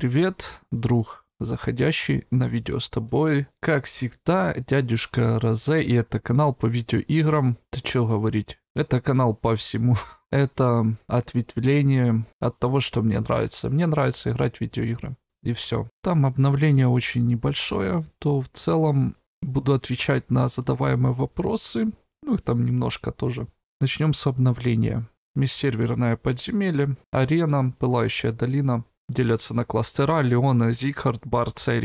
Привет, друг, заходящий на видео с тобой. Как всегда, дядюшка Розе, и это канал по видеоиграм. Ты чё говорить? Это канал по всему. Это ответвление от того, что мне нравится. Мне нравится играть в видеоигры. И все. Там обновление очень небольшое, то в целом буду отвечать на задаваемые вопросы. Ну, их там немножко тоже. Начнем с обновления. Межсерверное подземелье, арена, пылающая долина, делятся на кластера Леона, Зигхард, Барт с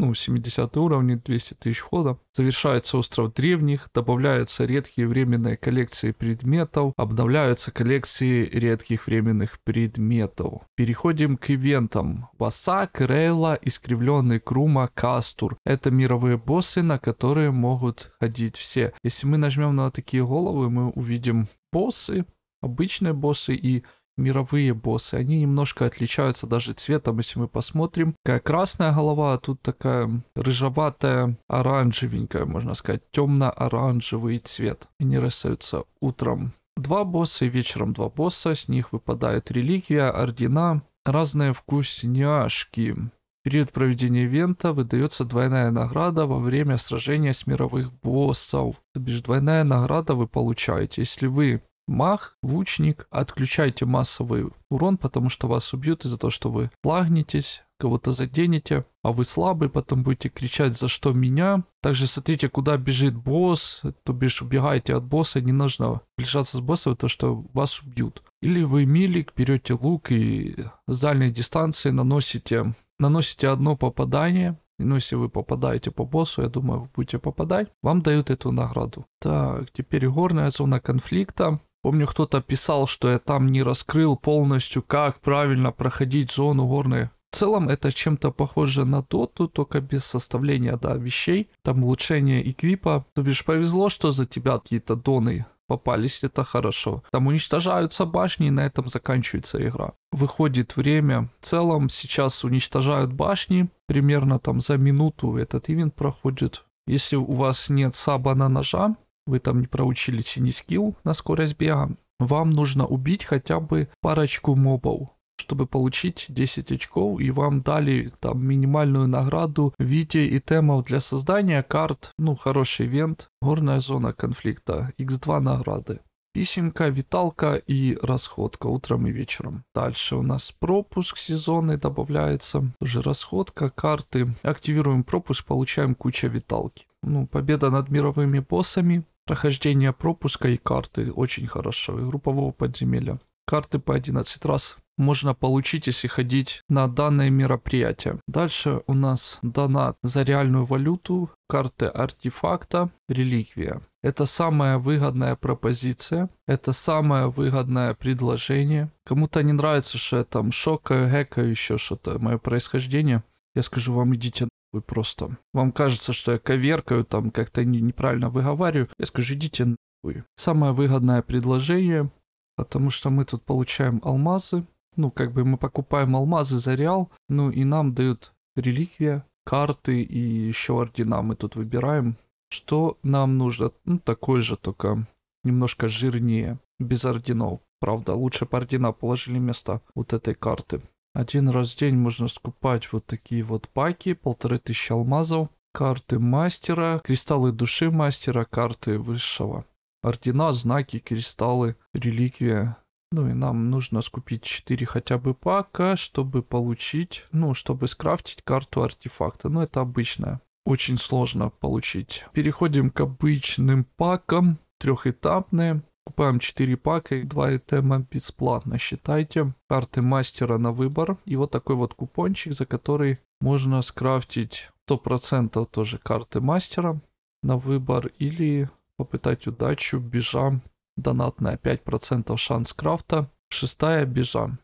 Ну, 70 уровни, 200 тысяч хода. Завершается остров древних, добавляются редкие временные коллекции предметов, обновляются коллекции редких временных предметов. Переходим к ивентам. Васак, Рейла, Искривленный Крума, Кастур. Это мировые боссы, на которые могут ходить все. Если мы нажмем на такие головы, мы увидим боссы, обычные боссы и мировые боссы, они немножко отличаются даже цветом, если мы посмотрим. Такая красная голова, а тут такая рыжеватая, оранжевенькая, можно сказать, темно-оранжевый цвет. Они рисуются утром два босса и вечером два босса, с них выпадают реликвия, ордена, разные вкусняшки. период проведения ивента выдается двойная награда во время сражения с мировых боссов. То бишь двойная награда вы получаете, если вы мах, лучник, отключайте массовый урон, потому что вас убьют из-за того, что вы лагнетесь, кого-то заденете, а вы слабый, потом будете кричать «За что меня?». Также смотрите, куда бежит босс, то бишь убегайте от босса, не нужно ближаться с боссом, то что вас убьют. Или вы милик, берете лук и с дальней дистанции наносите, наносите одно попадание, ну, если вы попадаете по боссу, я думаю, вы будете попадать, вам дают эту награду. Так, теперь горная зона конфликта. Помню, кто-то писал, что я там не раскрыл полностью, как правильно проходить зону горные. В целом это чем-то похоже на доту, только без составления да, вещей. Там улучшение эквипа. То бишь повезло, что за тебя какие-то доны попались, это хорошо. Там уничтожаются башни, и на этом заканчивается игра. Выходит время. В целом сейчас уничтожают башни. Примерно там за минуту этот ивент проходит. Если у вас нет саба на ножа, вы там не проучили синий скилл на скорость бега, вам нужно убить хотя бы парочку мобов, чтобы получить 10 очков, и вам дали там минимальную награду в виде итемов для создания карт, ну, хороший ивент, горная зона конфликта, x2 награды. Писемка, виталка и расходка утром и вечером. Дальше у нас пропуск сезонный добавляется. тоже расходка, карты. Активируем пропуск, получаем куча виталки. Ну, победа над мировыми боссами. Прохождение пропуска и карты очень хорошо, и группового подземелья. Карты по 11 раз можно получить, если ходить на данное мероприятие. Дальше у нас донат за реальную валюту, карты артефакта, реликвия. Это самая выгодная пропозиция, это самое выгодное предложение. Кому-то не нравится, что я там шокаю, гэкаю, еще что-то, мое происхождение. Я скажу вам, идите вы просто... Вам кажется, что я коверкаю, там как-то неправильно выговариваю. Я скажу, идите вы Самое выгодное предложение, потому что мы тут получаем алмазы. Ну, как бы мы покупаем алмазы за реал, ну и нам дают реликвия, карты и еще ордена мы тут выбираем. Что нам нужно? Ну, такой же, только немножко жирнее, без орденов. Правда, лучше по ордена положили место вот этой карты. Один раз в день можно скупать вот такие вот паки, полторы тысячи алмазов, карты мастера, кристаллы души мастера, карты высшего. Ордена, знаки, кристаллы, реликвия. Ну и нам нужно скупить 4 хотя бы пака, чтобы получить, ну, чтобы скрафтить карту артефакта. Ну, это обычная. Очень сложно получить. Переходим к обычным пакам. Трехэтапные. ПМ 4 пака и 2 тема бесплатно, считайте. Карты мастера на выбор. И вот такой вот купончик, за который можно скрафтить 100% тоже карты мастера на выбор. Или попытать удачу, бежа донатная 5% шанс крафта. Шестая бежа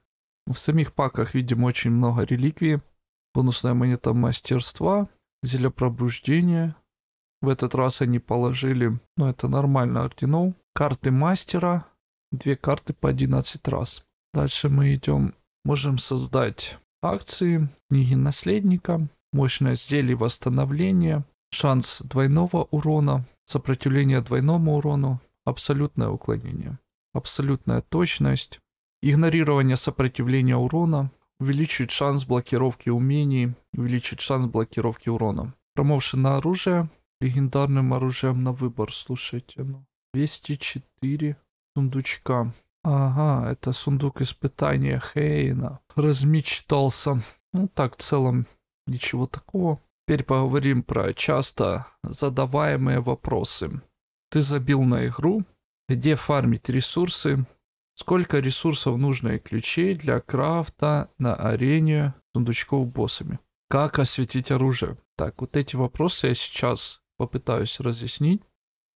В самих паках видим очень много реликвий. Бонусная монета мастерства, зелье пробуждения, в этот раз они положили, ну это нормально, орденов, карты мастера, две карты по 11 раз. Дальше мы идем, можем создать акции, книги наследника, мощность зелий восстановления, шанс двойного урона, сопротивление двойному урону, абсолютное уклонение, абсолютная точность, игнорирование сопротивления урона, увеличивает шанс блокировки умений, увеличивает шанс блокировки урона. Промоушен на оружие, легендарным оружием на выбор. Слушайте, ну. 204 сундучка. Ага, это сундук испытания Хейна. Размечтался. Ну так, в целом ничего такого. Теперь поговорим про часто задаваемые вопросы. Ты забил на игру? Где фармить ресурсы? Сколько ресурсов нужно и ключей для крафта на арене сундучков боссами? Как осветить оружие? Так, вот эти вопросы я сейчас попытаюсь разъяснить.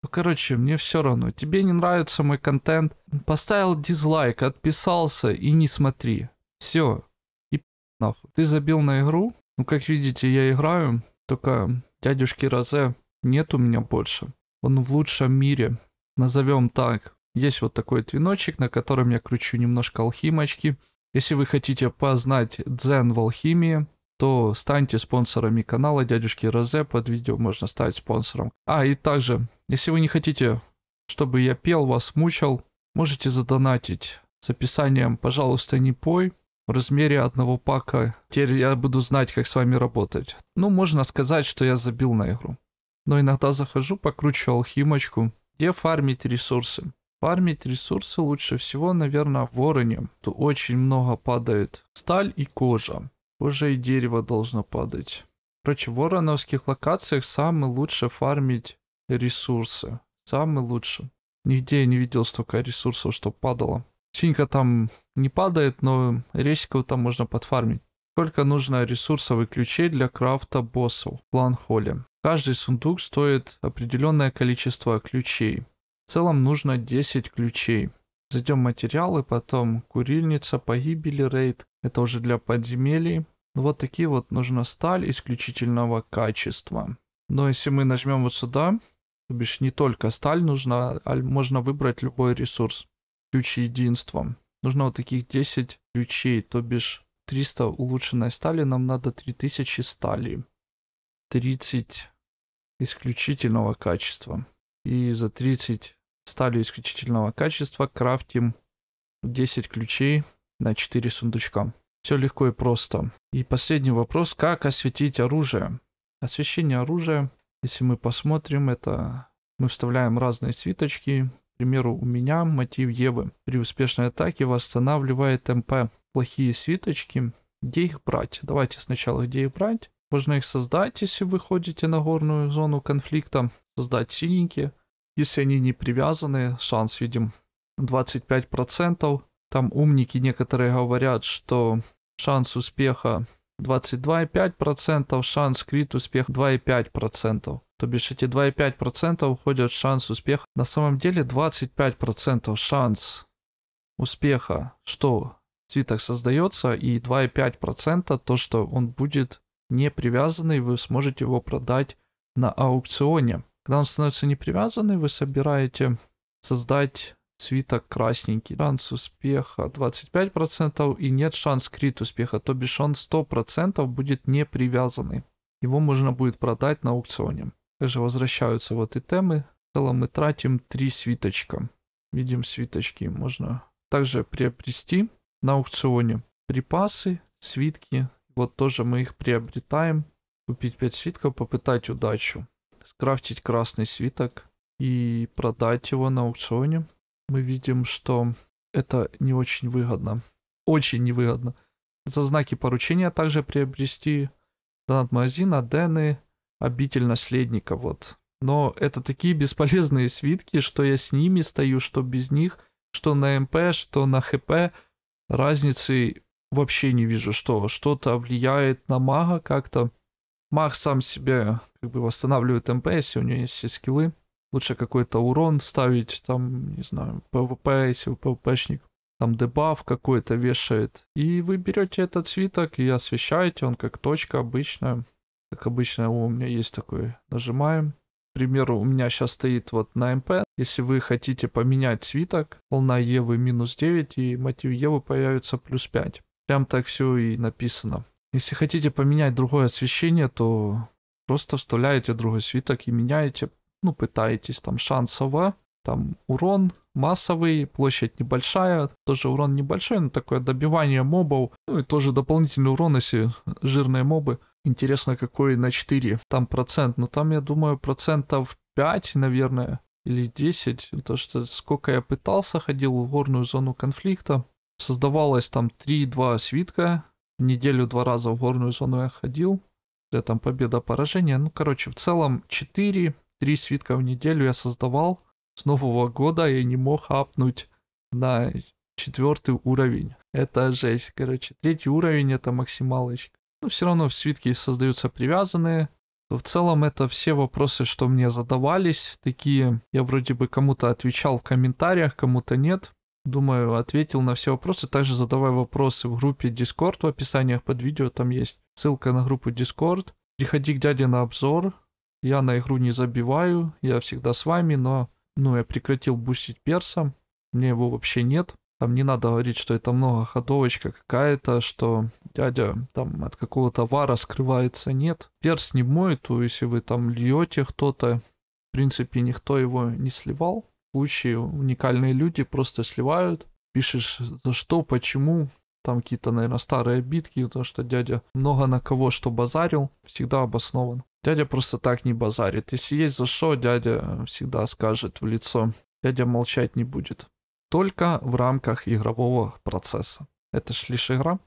Ну, короче, мне все равно. Тебе не нравится мой контент? Поставил дизлайк, отписался и не смотри. Все. И нахуй. Ты забил на игру? Ну, как видите, я играю. Только дядюшки Розе нет у меня больше. Он в лучшем мире. Назовем так. Есть вот такой твиночек, на котором я кручу немножко алхимочки. Если вы хотите познать дзен в алхимии, то станьте спонсорами канала дядюшки Розе, под видео можно стать спонсором. А, и также, если вы не хотите, чтобы я пел, вас мучал можете задонатить с описанием «Пожалуйста, не пой» в размере одного пака. Теперь я буду знать, как с вами работать. Ну, можно сказать, что я забил на игру. Но иногда захожу, покручу алхимочку, где фармить ресурсы. Фармить ресурсы лучше всего, наверное, в Вороне. Тут очень много падает сталь и кожа уже и дерево должно падать. Короче, в вороновских локациях самый лучше фармить ресурсы. Самый лучше. Нигде я не видел столько ресурсов, что падало. Синька там не падает, но ресиков там можно подфармить. Сколько нужно ресурсов и ключей для крафта боссов в клан Каждый сундук стоит определенное количество ключей. В целом нужно 10 ключей. Зайдем материалы, потом курильница, погибели рейд, это уже для подземелий. Вот такие вот нужна сталь исключительного качества. Но если мы нажмем вот сюда, то бишь не только сталь нужна, а можно выбрать любой ресурс. ключ единства. Нужно вот таких 10 ключей, то бишь 300 улучшенной стали, нам надо 3000 стали. 30 исключительного качества. И за 30 стали исключительного качества крафтим 10 ключей на 4 сундучка. Все легко и просто. И последний вопрос, как осветить оружие? Освещение оружия, если мы посмотрим, это мы вставляем разные свиточки. К примеру, у меня мотив Евы. При успешной атаке восстанавливает МП. Плохие свиточки. Где их брать? Давайте сначала где их брать. Можно их создать, если вы ходите на горную зону конфликта. Создать синенькие. Если они не привязаны, шанс видим 25%. Там умники некоторые говорят, что шанс успеха 22,5%, шанс крит успех 2,5%. То бишь эти 2,5% уходят в шанс успеха. На самом деле 25% шанс успеха, что свиток создается, и 2,5% то, что он будет не привязанный, вы сможете его продать на аукционе. Когда он становится непривязанный, вы собираете создать свиток красненький. Шанс успеха 25% и нет шанс крит успеха, то бишь он 100% будет не привязанный. Его можно будет продать на аукционе. Также возвращаются вот и темы. В целом мы тратим 3 свиточка. Видим свиточки, можно также приобрести на аукционе. Припасы, свитки, вот тоже мы их приобретаем. Купить 5 свитков, попытать удачу. Скрафтить красный свиток и продать его на аукционе мы видим, что это не очень выгодно. Очень невыгодно. За знаки поручения также приобрести донат магазина, дены, обитель наследника, вот. Но это такие бесполезные свитки, что я с ними стою, что без них, что на МП, что на ХП. Разницы вообще не вижу, что что-то влияет на мага как-то. Маг сам себе как бы восстанавливает МП, если у него есть все скиллы лучше какой-то урон ставить, там, не знаю, ПВП, если вы ПВПшник, там дебаф какой-то вешает. И вы берете этот свиток и освещаете, он как точка обычная. Как обычно у меня есть такой. Нажимаем. К примеру, у меня сейчас стоит вот на МП. Если вы хотите поменять свиток, волна Евы минус 9 и мотив Евы появится плюс 5. Прям так все и написано. Если хотите поменять другое освещение, то просто вставляете другой свиток и меняете ну, пытаетесь, там, шансово, там, урон массовый, площадь небольшая, тоже урон небольшой, но такое добивание мобов, ну и тоже дополнительный урон, если жирные мобы. Интересно, какой на 4 там процент, но там, я думаю, процентов 5, наверное, или 10, то что сколько я пытался, ходил в горную зону конфликта, создавалось там 3-2 свитка, неделю два раза в горную зону я ходил, где там победа-поражение, ну, короче, в целом 4, три свитка в неделю я создавал. С Нового года и не мог апнуть на четвертый уровень. Это жесть, короче. Третий уровень это максималочка. Но все равно свитки создаются привязанные. В целом это все вопросы, что мне задавались. Такие я вроде бы кому-то отвечал в комментариях, кому-то нет. Думаю, ответил на все вопросы. Также задавай вопросы в группе Discord в описаниях под видео. Там есть ссылка на группу Discord. Приходи к дяде на обзор. Я на игру не забиваю, я всегда с вами, но ну, я прекратил бустить перса, мне его вообще нет. Там не надо говорить, что это много ходовочка какая-то, что дядя там от какого-то вара скрывается. Нет, перс не моет, то если вы там льете кто-то, в принципе, никто его не сливал. В случае уникальные люди просто сливают. Пишешь за что, почему, там какие-то, наверное, старые битки, то, что дядя много на кого что базарил, всегда обоснован. Дядя просто так не базарит. Если есть за что, дядя всегда скажет в лицо. Дядя молчать не будет. Только в рамках игрового процесса. Это ж лишь игра.